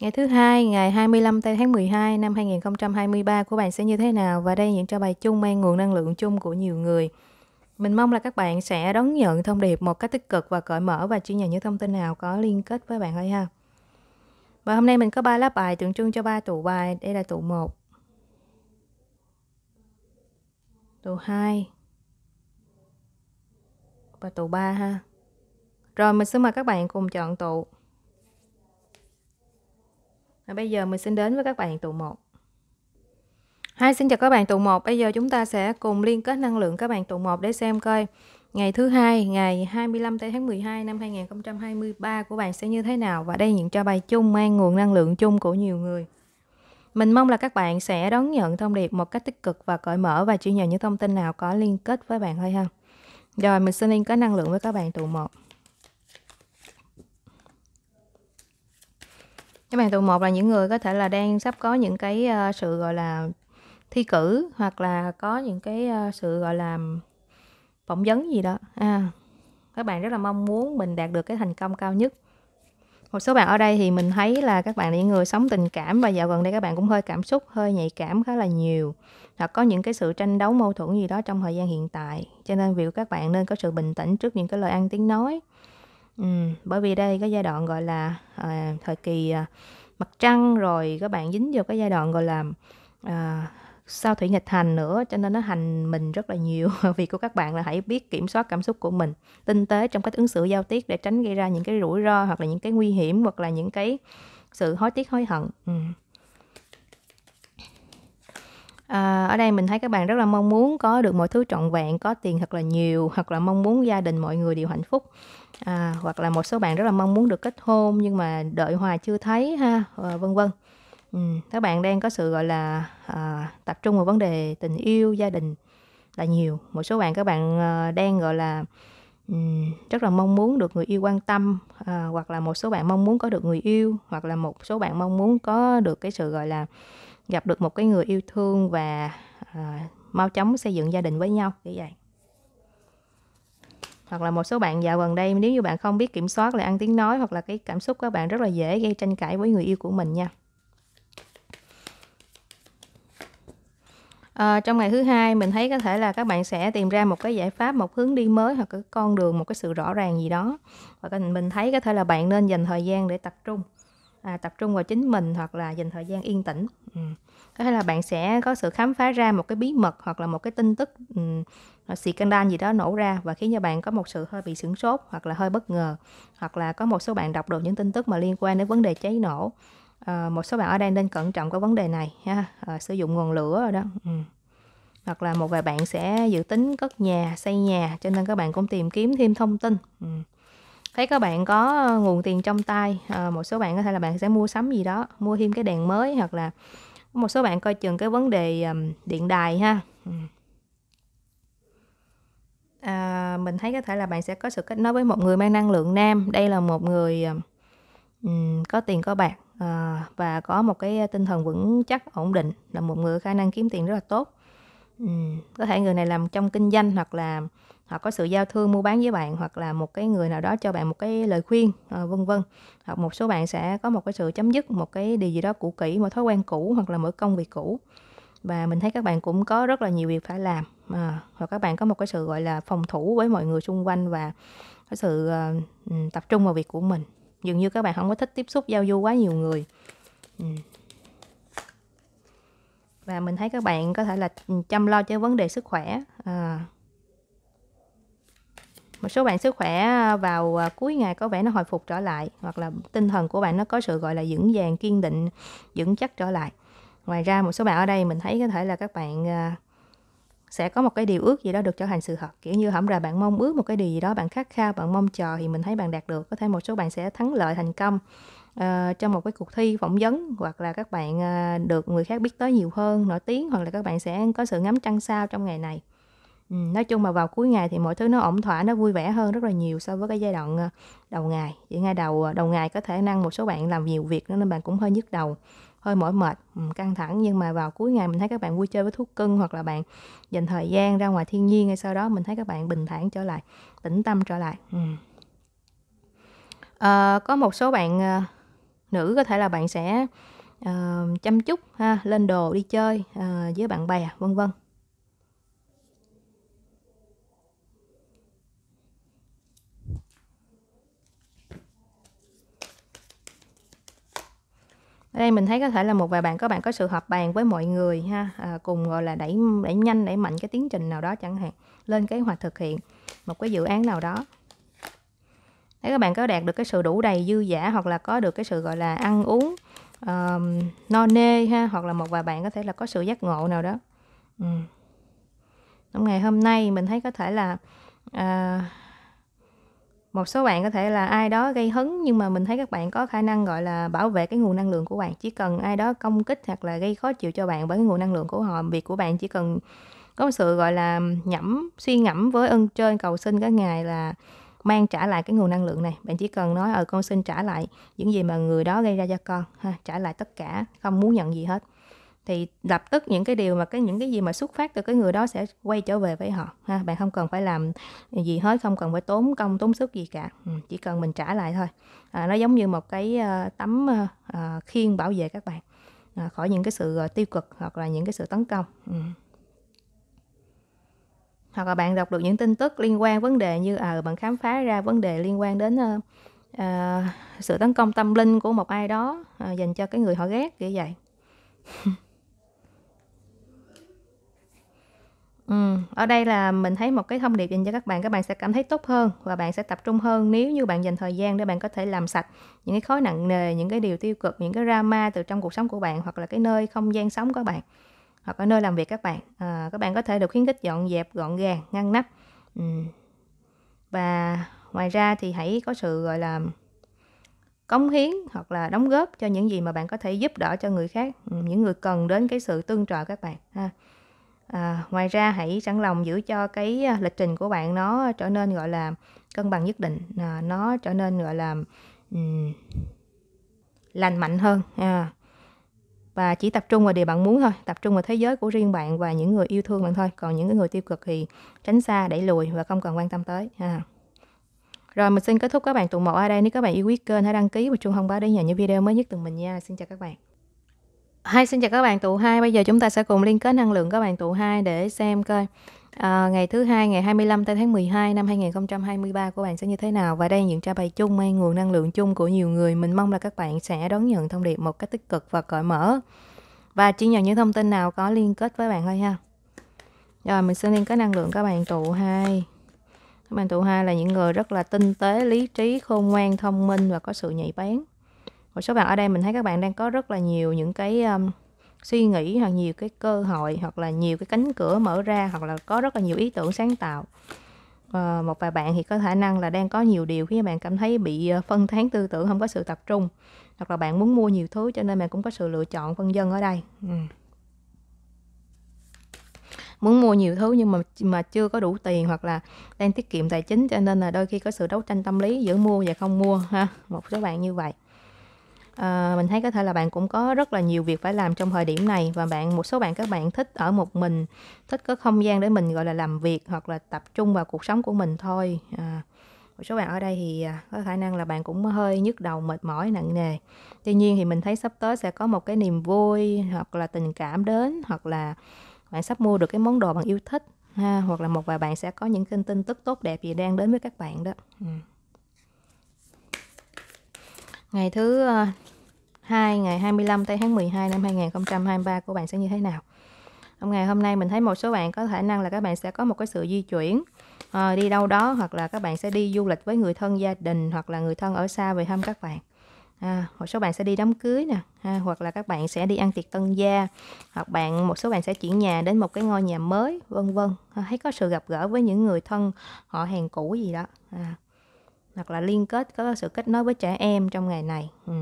Ngày thứ hai, ngày 25 tháng 12 năm 2023 của bạn sẽ như thế nào và đây những cho bài chung mang nguồn năng lượng chung của nhiều người. Mình mong là các bạn sẽ đón nhận thông điệp một cách tích cực và cởi mở và chia nhận những thông tin nào có liên kết với bạn ấy ha. Và hôm nay mình có ba lá bài tượng trưng cho ba tụ bài. Đây là tụ 1. Tụ 2. Và tụ 3 ha. Rồi mình xin mời các bạn cùng chọn tụ và bây giờ mình xin đến với các bạn tụ 1 Hai xin chào các bạn tụ 1 Bây giờ chúng ta sẽ cùng liên kết năng lượng các bạn tụ 1 để xem coi Ngày thứ hai ngày 25 tháng 12 năm 2023 của bạn sẽ như thế nào Và đây những cho bài chung mang nguồn năng lượng chung của nhiều người Mình mong là các bạn sẽ đón nhận thông điệp một cách tích cực và cởi mở Và chỉ nhận những thông tin nào có liên kết với bạn thôi ha Rồi, mình xin liên kết năng lượng với các bạn tụ 1 các bạn tụ một là những người có thể là đang sắp có những cái ờ, sự gọi là thi cử hoặc là có những cái ờ, sự gọi là phỏng vấn gì đó. À, các bạn rất là mong muốn mình đạt được cái thành công cao nhất. Một số bạn ở đây thì mình thấy là các bạn là những người sống tình cảm và dạo gần đây các bạn cũng hơi cảm xúc, hơi nhạy cảm khá là nhiều. Hoặc có những cái sự tranh đấu mâu thuẫn gì đó trong thời gian hiện tại. Cho nên việc các bạn nên có sự bình tĩnh trước những cái lời ăn tiếng nói Ừ, bởi vì đây cái giai đoạn gọi là à, thời kỳ à, mặt trăng rồi các bạn dính vào cái giai đoạn gọi là à, sao thủy nghịch hành nữa cho nên nó hành mình rất là nhiều vì của các bạn là hãy biết kiểm soát cảm xúc của mình tinh tế trong cách ứng xử giao tiếp để tránh gây ra những cái rủi ro hoặc là những cái nguy hiểm hoặc là những cái sự hối tiếc hối hận ừ. À, ở đây mình thấy các bạn rất là mong muốn có được mọi thứ trọn vẹn, có tiền thật là nhiều, hoặc là mong muốn gia đình mọi người đều hạnh phúc. À, hoặc là một số bạn rất là mong muốn được kết hôn nhưng mà đợi hoài chưa thấy ha, à, vân vân. Ừ, các bạn đang có sự gọi là à, tập trung vào vấn đề tình yêu, gia đình là nhiều. Một số bạn các bạn à, đang gọi là um, rất là mong muốn được người yêu quan tâm à, hoặc là một số bạn mong muốn có được người yêu hoặc là một số bạn mong muốn có được cái sự gọi là gặp được một cái người yêu thương và à, mau chóng xây dựng gia đình với nhau như vậy hoặc là một số bạn dạo gần đây nếu như bạn không biết kiểm soát lại ăn tiếng nói hoặc là cái cảm xúc các bạn rất là dễ gây tranh cãi với người yêu của mình nha à, trong ngày thứ hai mình thấy có thể là các bạn sẽ tìm ra một cái giải pháp một hướng đi mới hoặc cái con đường một cái sự rõ ràng gì đó và mình thấy có thể là bạn nên dành thời gian để tập trung à, tập trung vào chính mình hoặc là dành thời gian yên tĩnh ừ. có thể là bạn sẽ có sự khám phá ra một cái bí mật hoặc là một cái tin tức ừ, à, căng đan gì đó nổ ra và khiến cho bạn có một sự hơi bị sửng sốt hoặc là hơi bất ngờ hoặc là có một số bạn đọc được những tin tức mà liên quan đến vấn đề cháy nổ à, một số bạn ở đây nên cẩn trọng cái vấn đề này ha à, sử dụng nguồn lửa rồi đó ừ. hoặc là một vài bạn sẽ dự tính cất nhà xây nhà cho nên các bạn cũng tìm kiếm thêm thông tin ừ thấy các bạn có ờ, nguồn tiền trong tay à, một số bạn có thể là bạn sẽ mua sắm gì đó mua thêm cái đèn mới hoặc là một số bạn coi chừng cái vấn đề um, điện đài ha ừ. à, mình thấy có thể là bạn sẽ có sự kết nối với một người mang năng lượng nam đây là một người um, có tiền có bạc à, và có một cái tinh thần vững chắc ổn định là một người khả năng kiếm tiền rất là tốt um, có thể người này làm trong kinh doanh hoặc là hoặc có sự giao thương mua bán với bạn hoặc là một cái người nào đó cho bạn một cái lời khuyên à, vân vân hoặc một số bạn sẽ có một cái sự chấm dứt một cái điều gì đó cũ kỹ một thói quen cũ hoặc là mỗi công việc cũ và mình thấy các bạn cũng có rất là nhiều việc phải làm ờ, à, hoặc các bạn có một cái sự gọi là phòng thủ với mọi người xung quanh và cái sự uh, tập trung vào việc của mình dường như các bạn không có thích tiếp xúc giao du quá nhiều người và mình thấy các bạn có thể là chăm lo cho vấn đề sức khỏe à, một số bạn sức khỏe à, vào à, cuối ngày có vẻ nó hồi phục trở lại hoặc là tinh thần của bạn nó có sự gọi là vững vàng kiên định vững chắc trở lại ngoài ra một số bạn ở đây mình thấy có thể là các bạn à, sẽ có một cái điều ước gì đó được trở thành sự thật kiểu như hẳn ra bạn mong ước một cái điều gì đó bạn khát khao bạn mong chờ thì mình thấy bạn đạt được có thể một số bạn sẽ thắng lợi thành công uh, trong một cái cuộc thi phỏng vấn hoặc là các bạn uh, được người khác biết tới nhiều hơn nổi tiếng hoặc là các bạn sẽ có sự ngắm trăng sao trong ngày này Ừ, nói chung mà vào cuối ngày thì mọi thứ nó ổn thỏa nó vui vẻ hơn rất là nhiều so với cái giai đoạn ờ, đầu ngày chỉ ngay đầu ờ, đầu ngày có thể năng một số bạn làm nhiều việc nữa nên bạn cũng hơi nhức đầu hơi mỏi mệt ừ, căng thẳng nhưng mà vào cuối ngày mình thấy các bạn vui chơi với thuốc cưng hoặc là bạn dành thời gian ra ngoài thiên nhiên ngay sau đó mình thấy các bạn bình thản trở lại tĩnh tâm trở lại à, có một số bạn nữ có thể là bạn sẽ uh, chăm chút ha lên đồ đi chơi uh, với bạn bè vân vân ở đây mình thấy có thể là một vài bạn các bạn có sự họp bàn với mọi người ha à, cùng gọi là đẩy đẩy nhanh đẩy mạnh cái tiến trình nào đó chẳng hạn lên kế hoạch thực hiện một cái dự án nào đó thấy các bạn có đạt được cái sự đủ đầy dư giả hoặc là có được cái sự gọi là ăn uống um, no nê ha hoặc là một vài bạn có thể là có sự giác ngộ nào đó ừ. trong ngày hôm nay mình thấy có thể là uh, một số bạn có thể là ai đó gây hấn nhưng mà mình thấy các bạn có khả năng gọi là bảo vệ cái nguồn năng lượng của bạn chỉ cần ai đó công kích hoặc là gây khó chịu cho bạn bởi cái nguồn năng lượng của họ việc của bạn chỉ cần có một sự gọi là nhẩm suy ngẫm với ân trên cầu xin các ngài là mang trả lại cái nguồn năng lượng này bạn chỉ cần nói ở ờ, con xin trả lại những gì mà người đó gây ra cho con ha trả lại tất cả không muốn nhận gì hết thì lập tức những cái điều mà cái những cái gì mà xuất phát từ cái người đó sẽ quay trở về với họ ha bạn không cần phải làm gì hết không cần phải tốn công tốn sức gì cả ừ, chỉ cần mình trả lại thôi à, nó giống như một cái uh, tấm uh, khiên bảo vệ các bạn uh, khỏi những cái sự uh, tiêu cực hoặc là những cái sự tấn công ừ. hoặc là bạn đọc được những tin tức liên quan vấn đề như à bạn khám phá ra vấn đề liên quan đến uh, uh, sự tấn công tâm linh của một ai đó uh, dành cho cái người họ ghét kiểu vậy Ừm, ở đây là mình thấy một cái thông điệp dành cho các bạn, các bạn sẽ cảm thấy tốt hơn và bạn sẽ tập trung hơn nếu như bạn dành thời gian để bạn có thể làm sạch những cái khối nặng nề, những cái điều tiêu cực, những cái drama từ trong cuộc sống của bạn hoặc là cái nơi không gian sống của bạn hoặc ở nơi làm việc các bạn. À, các bạn có thể được khuyến khích dọn dẹp, gọn gàng, ngăn nắp. Ừm. Và ngoài ra thì hãy có sự gọi là cống hiến hoặc là đóng góp cho những gì mà bạn có thể giúp đỡ cho người khác, ừ, những người cần đến cái sự tương trợ các bạn ha. À, ngoài ra hãy sẵn lòng giữ cho cái à, lịch trình của bạn nó trở nên gọi là cân bằng nhất định, à, nó trở nên gọi là um, lành mạnh hơn. À, và chỉ tập trung vào điều bạn muốn thôi, tập trung vào thế giới của riêng bạn và những người yêu thương bạn thôi. Còn những người tiêu cực thì tránh xa, đẩy lùi và không cần quan tâm tới. À. Rồi mình xin kết thúc các bạn tuần một ở đây. Nếu các bạn yêu quý kênh hãy đăng ký và chuông thông báo để nhận những video mới nhất từ mình nha. Xin chào các bạn. Hi, xin chào các bạn tụ 2. Bây giờ chúng ta sẽ cùng liên kết năng lượng các bạn tụ 2 để xem coi à, ngày thứ hai ngày 25 tới tháng 12 năm 2023 của bạn sẽ như thế nào và đây những trả bài chung mang nguồn năng lượng chung của nhiều người. Mình mong là các bạn sẽ đón nhận thông điệp một cách tích cực và cởi mở. Và chỉ nhận những thông tin nào có liên kết với bạn thôi ha. Rồi mình sẽ liên kết năng lượng các bạn tụ 2. Các bạn tụ 2 là những người rất là tinh tế, lý trí, khôn ngoan, thông minh và có sự nhạy bén một số bạn ở đây mình thấy các bạn đang có rất là nhiều những cái um, suy nghĩ hoặc nhiều cái cơ hội hoặc là nhiều cái cánh cửa mở ra hoặc là có rất là nhiều ý tưởng sáng tạo à, một vài bạn thì có khả năng là đang có nhiều điều khiến bạn cảm thấy bị ờ, phân tán tư tưởng không có sự tập trung hoặc là bạn muốn mua nhiều thứ cho nên bạn cũng có sự lựa chọn phân dân ở đây ừ. muốn mua nhiều thứ nhưng mà mà chưa có đủ tiền hoặc là đang tiết kiệm tài chính cho nên là đôi khi có sự đấu tranh tâm lý giữa mua và không mua ha một số bạn như vậy à, mình thấy có thể là bạn cũng có rất là nhiều việc phải làm trong thời điểm này và bạn một số bạn các bạn thích ở một mình thích có không gian để mình gọi là làm việc hoặc là tập trung vào cuộc sống của mình thôi à, một số bạn ở đây thì à, có khả năng là bạn cũng hơi nhức đầu mệt mỏi nặng nề tuy nhiên thì mình thấy sắp tới sẽ có một cái niềm vui hoặc là tình cảm đến hoặc là bạn sắp mua được cái món đồ bạn yêu thích ha hoặc là một vài bạn sẽ có những kênh tin tức tốt đẹp gì đang đến với các bạn đó ừ ngày thứ ờ, hai ngày 25 tây tháng 12 năm 2023 của bạn sẽ như thế nào hôm ngày hôm nay mình thấy một số bạn có khả năng là các bạn sẽ có một cái sự di chuyển à, đi đâu đó hoặc là các bạn sẽ đi du lịch với người thân gia đình hoặc là người thân ở xa về thăm các bạn à, một số bạn sẽ đi đám cưới nè à, hoặc là các bạn sẽ đi ăn tiệc tân gia hoặc bạn một số bạn sẽ chuyển nhà đến một cái ngôi nhà mới vân vân à, thấy có sự gặp gỡ với những người thân họ hàng cũ gì đó à, hoặc là liên kết có sự kết nối với trẻ em trong ngày này ừ.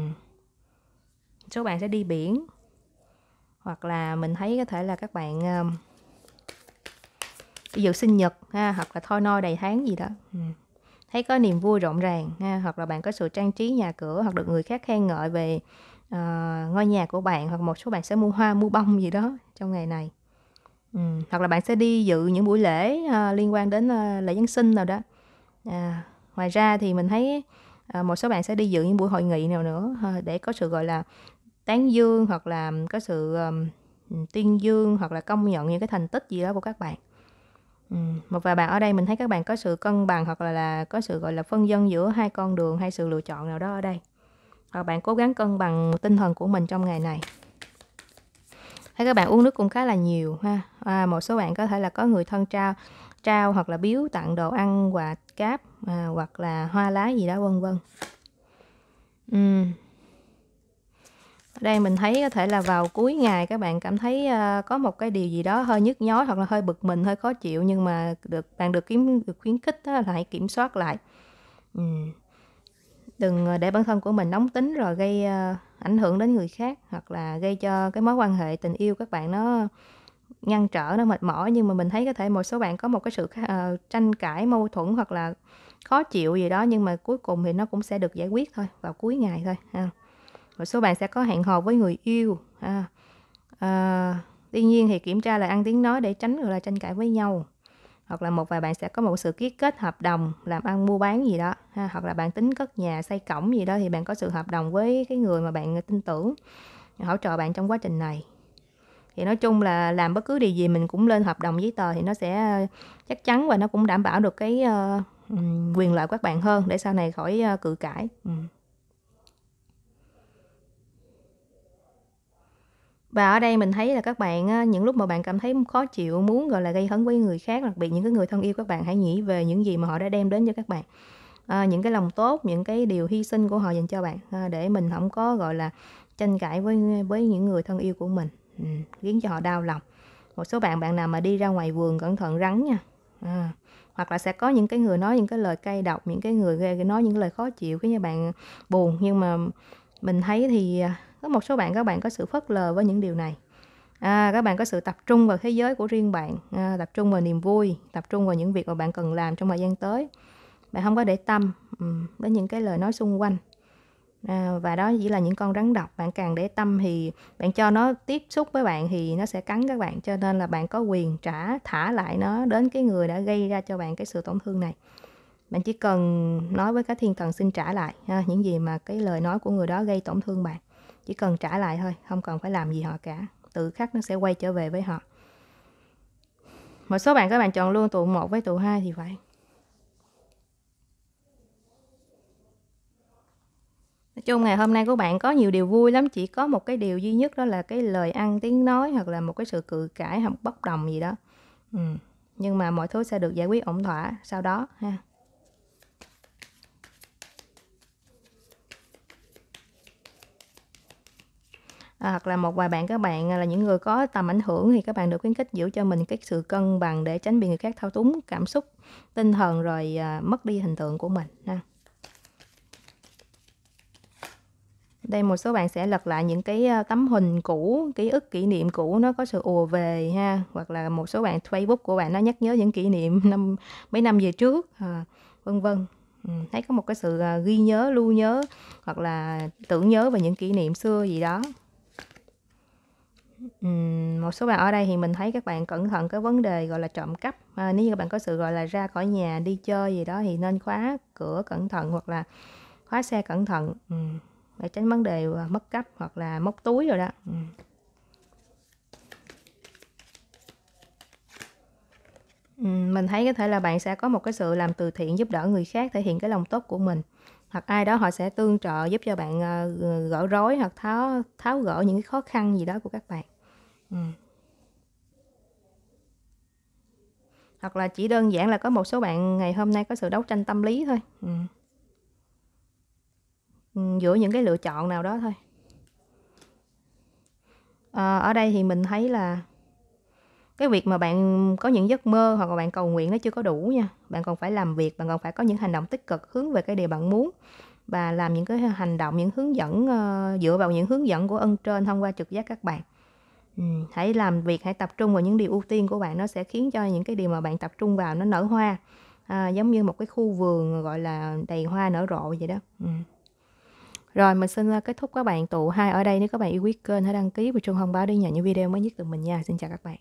số bạn sẽ đi biển hoặc là mình thấy có thể là các bạn um, ví dụ sinh nhật ha hoặc là thôi noi đầy tháng gì đó ừ. thấy có niềm vui rộn ràng ha hoặc là bạn có sự trang trí nhà cửa hoặc được người khác khen ngợi về uh, ngôi nhà của bạn hoặc một số bạn sẽ mua hoa mua bông gì đó trong ngày này ừ. hoặc là bạn sẽ đi dự những buổi lễ uh, liên quan đến uh, lễ giáng sinh nào đó à, ngoài ra thì mình thấy ờ, một số bạn sẽ đi dự những buổi hội nghị nào nữa ờ, để có sự gọi là tán dương hoặc là có sự tuyên dương hoặc là công nhận những cái thành tích gì đó của các bạn một vài bạn ở đây mình thấy các bạn có sự cân bằng hoặc là, là có sự gọi là phân dân giữa hai con đường hay sự lựa chọn nào đó ở đây hoặc ờ, bạn cố gắng cân bằng tinh thần của mình trong ngày này thấy các bạn uống nước cũng khá là nhiều ha à, một số bạn có thể là có người thân trao trao hoặc là biếu tặng đồ ăn quà cáp à, hoặc là hoa lá gì đó vân vân uhm. ở đây mình thấy có thể là vào cuối ngày các bạn cảm thấy uh, có một cái điều gì đó hơi nhức nhói hoặc là hơi bực mình hơi khó chịu nhưng mà được bạn được kiếm được khuyến khích đó là hãy kiểm soát lại uhm. đừng à, để bản thân của mình nóng tính rồi gây uh, ảnh hưởng đến người khác hoặc là gây cho cái mối quan hệ tình yêu các bạn nó ngăn trở nó mệt mỏi nhưng mà mình thấy có thể một số bạn có một cái sự uh, tranh cãi mâu thuẫn hoặc là khó chịu gì đó nhưng mà cuối cùng thì nó cũng sẽ được giải quyết thôi vào cuối ngày thôi ha. một số bạn sẽ có hẹn hò với người yêu ha. À, tuy nhiên thì kiểm tra là ăn tiếng nói để tránh gọi là tranh cãi với nhau hoặc là một vài bạn sẽ có một sự ký kết hợp đồng làm ăn mua bán gì đó ha. hoặc là bạn tính cất nhà xây cổng gì đó thì bạn có sự hợp đồng với cái người mà bạn tin tưởng hỗ trợ bạn trong quá trình này thì nói chung là làm bất cứ điều gì mình cũng lên hợp đồng giấy tờ thì nó sẽ ờ, chắc chắn và nó cũng đảm bảo được cái uh, quyền lợi của các bạn hơn để sau này khỏi uh, cự cãi ừ. và ở đây mình thấy là các bạn những lúc mà bạn cảm thấy khó chịu muốn gọi là gây hấn với người khác đặc biệt những cái người thân yêu các bạn hãy nghĩ về những gì mà họ đã đem đến cho các bạn à, những cái lòng tốt những cái điều hy sinh của họ dành cho bạn à, để mình không có gọi là tranh cãi với với những người thân yêu của mình ừ, khiến cho họ đau lòng một số bạn bạn nào mà đi ra ngoài vườn cẩn thận rắn nha à, hoặc là sẽ có những cái người nói những cái lời cay độc những cái người nói những cái lời khó chịu khiến cho bạn buồn nhưng mà mình thấy thì à, có một số bạn các bạn có sự phớt lờ với những điều này à, các bạn có sự tập trung vào thế giới của riêng bạn à, tập trung vào niềm vui tập trung vào những việc mà bạn cần làm trong thời gian tới bạn không có để tâm ừ, đến những cái lời nói xung quanh à, và đó chỉ là những con rắn độc bạn càng để tâm thì bạn cho nó tiếp xúc với bạn thì nó sẽ cắn các bạn cho nên là bạn có quyền trả thả lại nó đến cái người đã gây ra cho bạn cái sự tổn thương này bạn chỉ cần nói với các thiên thần xin trả lại ha, những gì mà cái lời nói của người đó gây tổn thương bạn chỉ cần trả lại thôi không cần phải làm gì họ cả tự khắc nó sẽ quay trở về với họ một số bạn các bạn chọn luôn tụ 1 với tụ 2 thì phải chung ngày hôm nay của bạn có nhiều điều vui lắm chỉ có một cái điều duy nhất đó là cái lời ăn tiếng nói hoặc là một cái sự cự cãi hoặc bất đồng gì đó ừ. nhưng mà mọi thứ sẽ được giải quyết ổn thỏa sau đó ha à, hoặc là một vài bạn các bạn à, là những người có tầm ảnh hưởng thì các bạn được khuyến khích giữ cho mình cái sự cân bằng để tránh bị người khác thao túng cảm xúc tinh thần rồi à, mất đi hình tượng của mình ha đây một số bạn sẽ lật lại những cái ờ, tấm hình cũ ký ức kỷ niệm cũ nó có sự ùa về ha hoặc là một số bạn facebook của bạn nó nhắc nhớ những kỷ niệm năm mấy năm về trước à, vân vân ừ, thấy có một cái sự ờ, ghi nhớ lưu nhớ hoặc là tưởng nhớ về những kỷ niệm xưa gì đó Ừ, một số bạn ở đây thì mình thấy các bạn cẩn thận cái vấn đề gọi là trộm cắp à, nếu như các bạn có sự gọi là ra khỏi nhà đi chơi gì đó thì nên khóa cửa cẩn thận hoặc là khóa xe cẩn thận ừ để tránh vấn đề à, mất cắp hoặc là móc túi rồi đó ừ. ừ, mình thấy có thể là bạn sẽ có một cái sự làm từ thiện giúp đỡ người khác thể hiện cái lòng tốt của mình hoặc ai đó họ sẽ tương trợ giúp cho bạn à, gỡ rối hoặc tháo tháo gỡ những cái khó khăn gì đó của các bạn ừ. hoặc là chỉ đơn giản là có một số bạn ngày hôm nay có sự đấu tranh tâm lý thôi ừ. Ừ, giữa những cái lựa chọn nào đó thôi à, ở đây thì mình thấy là cái việc mà bạn có những giấc mơ hoặc là bạn cầu nguyện nó chưa có đủ nha bạn còn phải làm việc bạn còn phải có những hành động tích cực hướng về cái điều bạn muốn và làm những cái hành động những hướng dẫn uh, dựa vào những hướng dẫn của ân trên thông qua trực giác các bạn ừ, hãy làm việc hãy tập trung vào những điều ưu tiên của bạn nó sẽ khiến cho những cái điều mà bạn tập trung vào nó nở hoa à, giống như một cái khu vườn gọi là đầy hoa nở rộ vậy đó ừ. Rồi mình xin ờ, kết thúc các bạn tụ hai ở đây nếu các bạn yêu quý kênh hãy đăng ký và chuông thông báo để nhận những video mới nhất từ mình nha. Xin chào các bạn.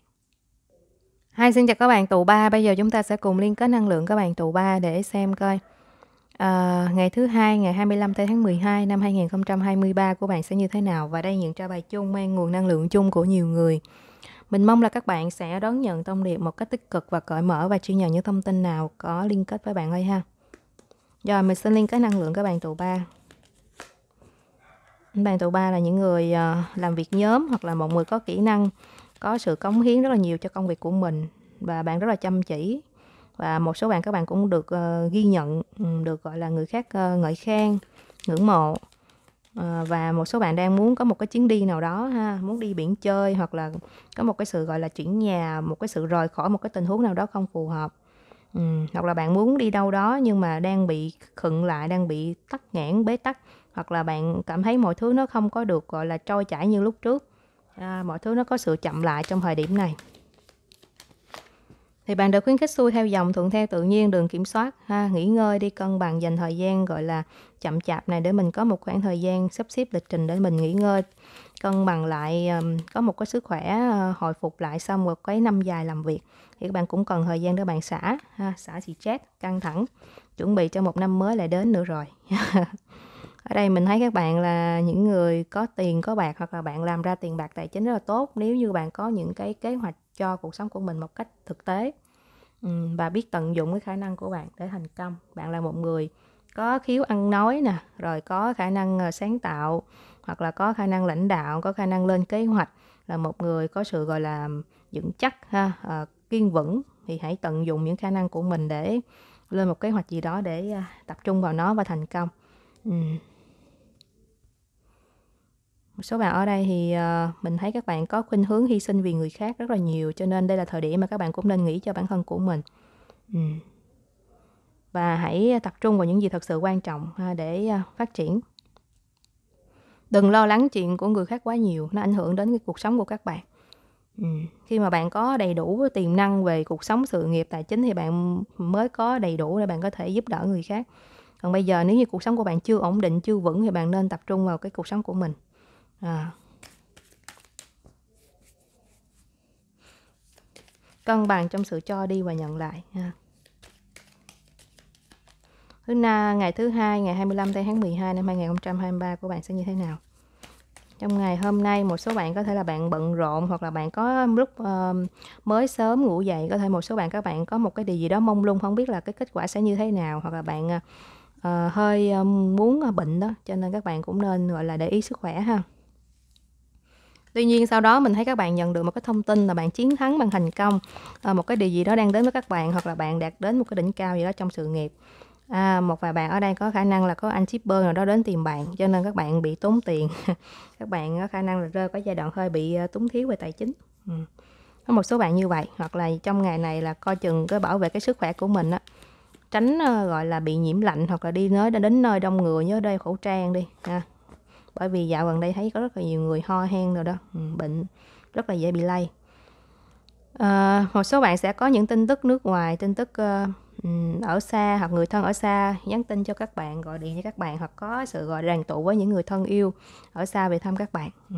Hai xin chào các bạn tụ ba. Bây giờ chúng ta sẽ cùng liên kết năng lượng các bạn tụ ba để xem coi à, ngày thứ hai ngày 25 tháng 12 năm 2023 của bạn sẽ như thế nào và đây những tra bài chung mang nguồn năng lượng chung của nhiều người. Mình mong là các bạn sẽ đón nhận thông điệp một cách tích cực và cởi mở và chia nhận những thông tin nào có liên kết với bạn ơi ha. Rồi mình xin liên kết năng lượng các bạn tụ ba ban tụ ba là những người ờ, làm việc nhóm hoặc là một người có kỹ năng có sự cống hiến rất là nhiều cho công việc của mình và bạn rất là chăm chỉ và một số bạn các bạn cũng được ờ, ghi nhận ừ, được gọi là người khác ờ, ngợi khen ngưỡng mộ và một số bạn đang muốn có một cái chuyến đi nào đó ha muốn đi biển chơi hoặc là có một cái sự gọi là chuyển nhà một cái sự rời khỏi một cái tình huống nào đó không phù hợp um, hoặc là bạn muốn đi đâu đó nhưng mà đang bị khựng lại đang bị tắc nghẽn bế tắc hoặc là bạn cảm thấy mọi thứ nó không có được gọi là trôi chảy như lúc trước à, mọi thứ nó có sự chậm lại trong thời điểm này thì bạn được khuyến khích xuôi theo dòng thuận theo tự nhiên đừng kiểm soát ha nghỉ ngơi đi cân bằng dành thời gian gọi là chậm chạp này để mình có một khoảng thời gian sắp xếp lịch trình để mình nghỉ ngơi cân bằng lại có một cái sức khỏe ờ, hồi phục lại sau một cái năm dài làm việc thì các bạn cũng cần thời gian để bạn xả ha, xả stress căng thẳng chuẩn bị cho một năm mới lại đến nữa rồi ở đây mình thấy các bạn là những người có tiền có bạc hoặc là bạn làm ra tiền bạc tài chính rất là tốt nếu như bạn có những cái kế hoạch cho cuộc sống của mình một cách thực tế ừ, và biết tận dụng cái khả năng của bạn để thành công bạn là một người có khiếu ăn nói nè rồi có khả năng ờ, sáng tạo hoặc là có khả năng lãnh đạo có khả năng lên kế hoạch là một người có sự gọi là vững chắc ha à, kiên vững thì hãy tận dụng những khả năng của mình để lên một kế hoạch gì đó để ờ, tập trung vào nó và thành công ừ một số bạn ở đây thì uh, mình thấy các bạn có khuynh hướng hy sinh vì người khác rất là nhiều cho nên đây là thời điểm mà các bạn cũng nên nghĩ cho bản thân của mình ừ. và hãy tập trung vào những gì thật sự quan trọng ha, để uh, phát triển đừng lo lắng chuyện của người khác quá nhiều nó ảnh hưởng đến cái cuộc sống của các bạn ừ. khi mà bạn có đầy đủ tiềm năng về cuộc sống sự nghiệp tài chính thì bạn mới có đầy đủ để bạn có thể giúp đỡ người khác còn bây giờ nếu như cuộc sống của bạn chưa ổn định chưa vững thì bạn nên tập trung vào cái cuộc sống của mình à. cân bằng trong sự cho đi và nhận lại ha thứ na ngày thứ hai ngày 25 tháng 12 năm 2023 của bạn sẽ như thế nào trong ngày hôm nay một số bạn có thể là bạn bận rộn hoặc là bạn có lúc uh, mới sớm ngủ dậy có thể một số bạn các bạn có một cái điều gì đó mông lung không biết là cái kết quả sẽ như thế nào hoặc là bạn uh, hơi uh, muốn bệnh đó cho nên các bạn cũng nên gọi là để ý sức khỏe ha tuy nhiên sau đó mình thấy các bạn nhận được một cái thông tin là bạn chiến thắng bằng thành công à, một cái điều gì đó đang đến với các bạn hoặc là bạn đạt đến một cái đỉnh cao gì đó trong sự nghiệp à, một vài bạn ở đây có khả năng là có anh shipper nào đó đến tìm bạn cho nên các bạn bị tốn tiền các bạn có khả năng là rơi vào giai đoạn hơi bị ờ, túng thiếu về tài chính ừ. có một số bạn như vậy hoặc là trong ngày này là coi chừng cái bảo vệ cái sức khỏe của mình á tránh ờ, gọi là bị nhiễm lạnh hoặc là đi nơi đến nơi đông người nhớ đeo khẩu trang đi ha bởi vì dạo gần đây thấy có rất là nhiều người ho hen rồi đó ừ, bệnh rất là dễ bị lây à, một số bạn sẽ có những tin tức nước ngoài tin tức uh, ở xa hoặc người thân ở xa nhắn tin cho các bạn gọi điện cho các bạn hoặc có sự gọi đoàn tụ với những người thân yêu ở xa về thăm các bạn ừ.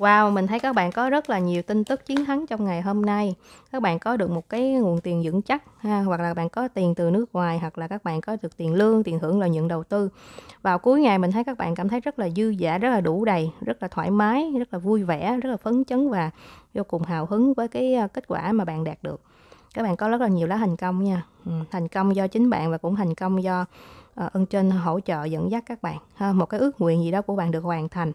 Wow, mình thấy các bạn có rất là nhiều tin tức chiến thắng trong ngày hôm nay. Các bạn có được một cái nguồn tiền vững chắc ha, hoặc là bạn có tiền từ nước ngoài hoặc là các bạn có được tiền lương, tiền thưởng lợi nhuận đầu tư. Vào cuối ngày mình thấy các bạn cảm thấy rất là dư giả rất là đủ đầy, rất là thoải mái, rất là vui vẻ, rất là phấn chấn và vô cùng hào hứng với cái ờ, kết quả mà bạn đạt được. Các bạn có rất là nhiều lá thành công nha. Ừ, thành công do chính bạn và cũng thành công do ơn ờ, trên hỗ trợ dẫn dắt các bạn ha, một cái ước nguyện gì đó của bạn được hoàn thành.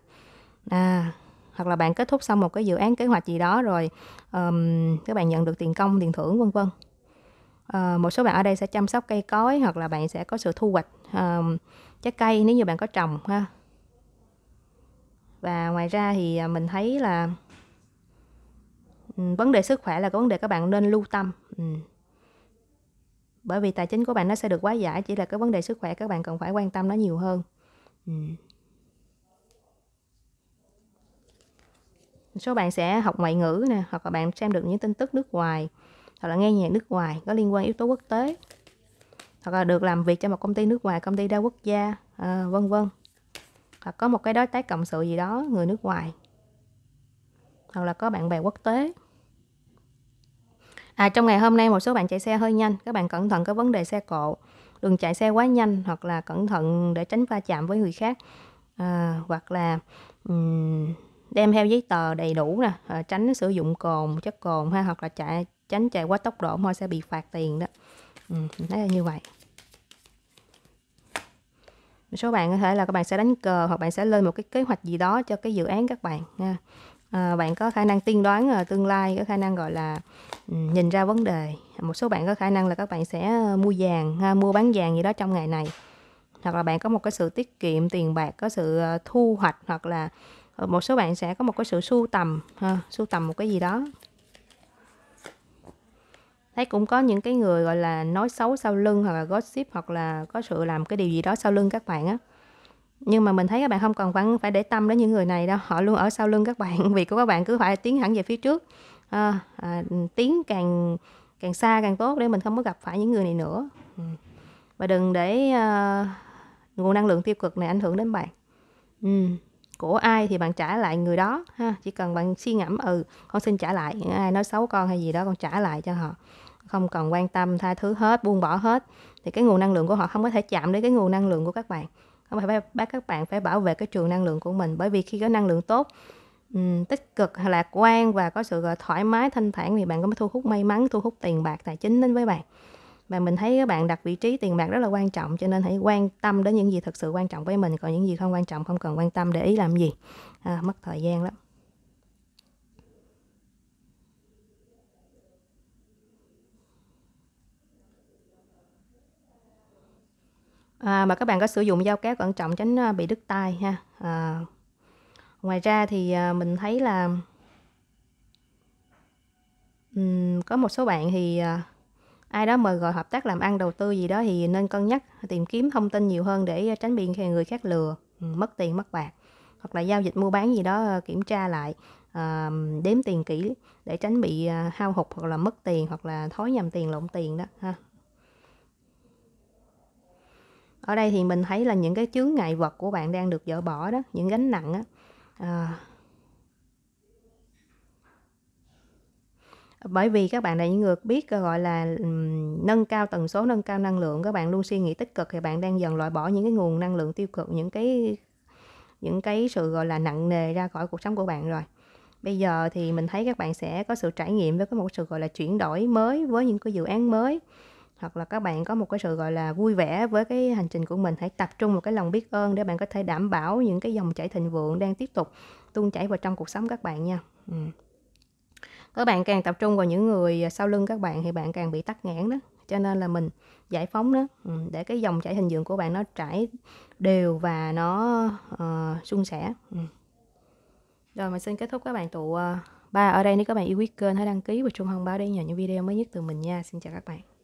À hoặc là bạn kết thúc xong một cái dự án kế hoạch gì đó rồi um, các bạn nhận được tiền công tiền thưởng vân vân uh, một số bạn ở đây sẽ chăm sóc cây cối hoặc là bạn sẽ có sự thu hoạch um, trái cây nếu như bạn có trồng ha và ngoài ra thì à, mình thấy là vấn đề sức khỏe là cái vấn đề các bạn nên lưu tâm ừ. bởi vì tài chính của bạn nó sẽ được quá giải chỉ là cái vấn đề sức khỏe các bạn cần phải quan tâm nó nhiều hơn ừ. số bạn sẽ học ngoại ngữ nè hoặc là bạn xem được những tin tức nước ngoài hoặc là nghe nhạc nước ngoài có liên quan yếu tố quốc tế hoặc là được làm việc cho một công ty nước ngoài công ty đa quốc gia à, vân vân hoặc có một cái đối tác cộng sự gì đó người nước ngoài hoặc là có bạn bè quốc tế à trong ngày hôm nay một số bạn chạy xe hơi nhanh các bạn cẩn thận cái vấn đề xe cộ đừng chạy xe quá nhanh hoặc là cẩn thận để tránh va chạm với người khác à, hoặc là đem theo giấy tờ đầy đủ nè ờ, tránh sử dụng cồn chất cồn ha hoặc là chạy tránh chạy quá tốc độ thôi sẽ bị phạt tiền đó ừ, thấy là như vậy một số bạn có thể là các bạn sẽ đánh cờ hoặc bạn sẽ lên một cái kế hoạch gì đó cho cái dự án các bạn nha à, bạn có khả năng tiên đoán ờ, tương lai có khả năng gọi là ừ, nhìn ra vấn đề một số bạn có khả năng là các bạn sẽ mua vàng ha, mua bán vàng gì đó trong ngày này hoặc là bạn có một cái sự tiết kiệm tiền bạc có sự thu hoạch hoặc là Ờ, một số bạn sẽ có một cái sự sưu tầm ha, sưu tầm một cái gì đó thấy cũng có những cái người gọi là nói xấu sau lưng hoặc là gossip hoặc là có sự làm cái điều gì đó sau lưng các bạn á nhưng mà mình thấy các bạn không còn phải phải để tâm đến những người này đâu họ luôn ở sau lưng các bạn vì của các bạn cứ phải tiến hẳn về phía trước à, à, tiến càng càng xa càng tốt để mình không có gặp phải những người này nữa ừ. và đừng để uh, nguồn năng lượng tiêu cực này ảnh hưởng đến bạn ừ của ai thì bạn trả lại người đó ha chỉ cần bạn suy ngẫm ừ con xin trả lại ai nói xấu con hay gì đó con trả lại cho họ không cần quan tâm tha thứ hết buông bỏ hết thì cái nguồn năng lượng của họ không có thể chạm đến cái nguồn năng lượng của các bạn không phải bác các bạn phải bảo vệ cái trường năng lượng của mình bởi vì khi có năng lượng tốt tích cực lạc quan và có sự thoải mái thanh thản thì bạn có mới thu hút may mắn thu hút tiền bạc tài chính đến với bạn mà mình thấy các bạn đặt vị trí tiền bạc rất là quan trọng cho nên hãy quan tâm đến những gì thật sự quan trọng với mình còn những gì không quan trọng không cần quan tâm để ý làm gì à, mất thời gian lắm à, mà các bạn có sử dụng dao kéo cẩn trọng tránh à, bị đứt tay ha à, ngoài ra thì à, mình thấy là um, có một số bạn thì uh, ai đó mời gọi hợp tác làm ăn đầu tư gì đó thì nên cân nhắc tìm kiếm thông tin nhiều hơn để ờ, tránh bị người khác lừa ừ, mất tiền mất bạc hoặc là giao dịch mua bán gì đó ờ, kiểm tra lại ờ, đếm tiền kỹ để tránh bị hao hụt hoặc là mất tiền hoặc là thối nhầm tiền lộn tiền đó ha ở đây thì mình thấy là những cái chướng ngại vật của bạn đang được dỡ bỏ đó những gánh nặng á bởi vì các bạn là những người biết ờ, gọi là nâng cao tần số nâng cao năng lượng các bạn luôn suy nghĩ tích cực thì bạn đang dần loại bỏ những cái nguồn năng lượng tiêu cực những cái những cái sự gọi là nặng nề ra khỏi cuộc sống của bạn rồi bây giờ thì mình thấy các bạn sẽ có sự trải nghiệm với có một sự gọi là chuyển đổi mới với những cái dự án mới hoặc là các bạn có một cái sự gọi là vui vẻ với cái hành trình của mình hãy tập trung một cái lòng biết ơn để bạn có thể đảm bảo những cái dòng chảy thịnh vượng đang tiếp tục tuôn chảy vào trong cuộc sống các bạn nha ừ các bạn càng tập trung vào những người à, sau lưng các bạn thì bạn càng bị tắc nghẽn đó cho nên là mình giải phóng đó ừ, để cái dòng chảy hình dưỡng của bạn nó chảy đều và nó uh, suôn sẻ ừ. rồi mình xin kết thúc các bạn tụ ờ, ba ở đây nếu các bạn yêu quý kênh hãy đăng ký và chuông thông báo để nhận những video mới nhất từ mình nha xin chào các bạn